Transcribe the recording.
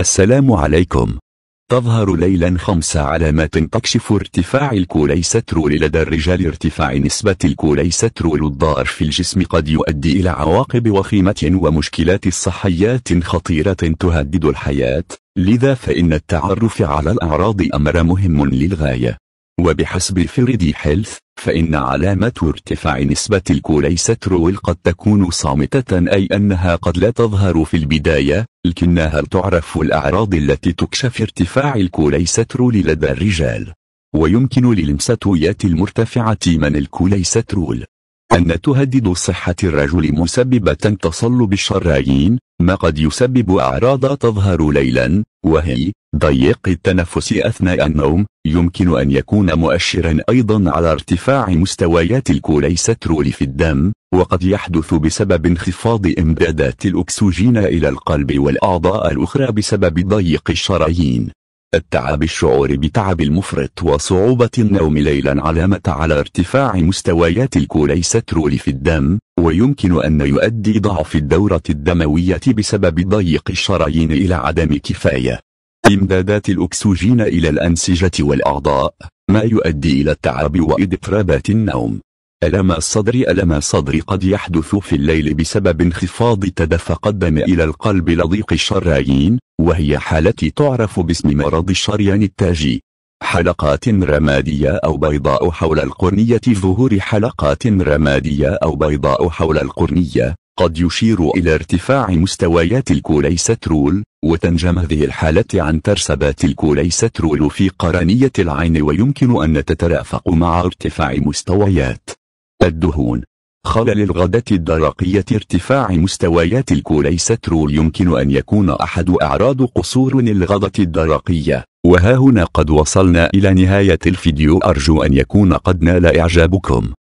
السلام عليكم تظهر ليلا خمس علامات تكشف ارتفاع الكوليسترول لدى الرجال ارتفاع نسبة الكوليسترول الضار في الجسم قد يؤدي إلى عواقب وخيمة ومشكلات صحيات خطيرة تهدد الحياة لذا فإن التعرف على الأعراض أمر مهم للغاية وبحسب فريدي هيلث فإن علامة ارتفاع نسبة الكوليسترول قد تكون صامتة أي أنها قد لا تظهر في البداية لكنها تعرف الأعراض التي تكشف ارتفاع الكوليسترول لدى الرجال ويمكن للمستويات المرتفعة من الكوليسترول أن تهدد صحة الرجل مسببة تصلب الشرايين ما قد يسبب أعراض تظهر ليلا وهي ضيق التنفس أثناء النوم يمكن أن يكون مؤشرا أيضا على ارتفاع مستويات الكوليسترول في الدم وقد يحدث بسبب انخفاض إمدادات الأكسجين إلى القلب والأعضاء الأخرى بسبب ضيق الشرايين التعب الشعور بتعب المفرط وصعوبة النوم ليلا علامة على ارتفاع مستويات الكوليسترول في الدم ويمكن أن يؤدي ضعف الدورة الدموية بسبب ضيق الشرايين إلى عدم كفاية إمدادات الأكسجين إلى الأنسجة والأعضاء ما يؤدي إلى التعب وإضطرابات النوم ألم الصدر ألم الصدر قد يحدث في الليل بسبب انخفاض تدفق الدم إلى القلب لضيق الشرايين وهي حالة تعرف باسم مرض الشريان التاجي حلقات رمادية أو بيضاء حول القرنية ظهور حلقات رمادية أو بيضاء حول القرنية قد يشير إلى ارتفاع مستويات الكوليسترول وتنجم هذه الحالة عن ترسبات الكوليسترول في قرنية العين ويمكن أن تترافق مع ارتفاع مستويات الدهون خلل الغدة الدرقية ارتفاع مستويات الكوليسترول يمكن أن يكون أحد أعراض قصور الغدة الدرقية وها هنا قد وصلنا إلى نهاية الفيديو أرجو أن يكون قد نال إعجابكم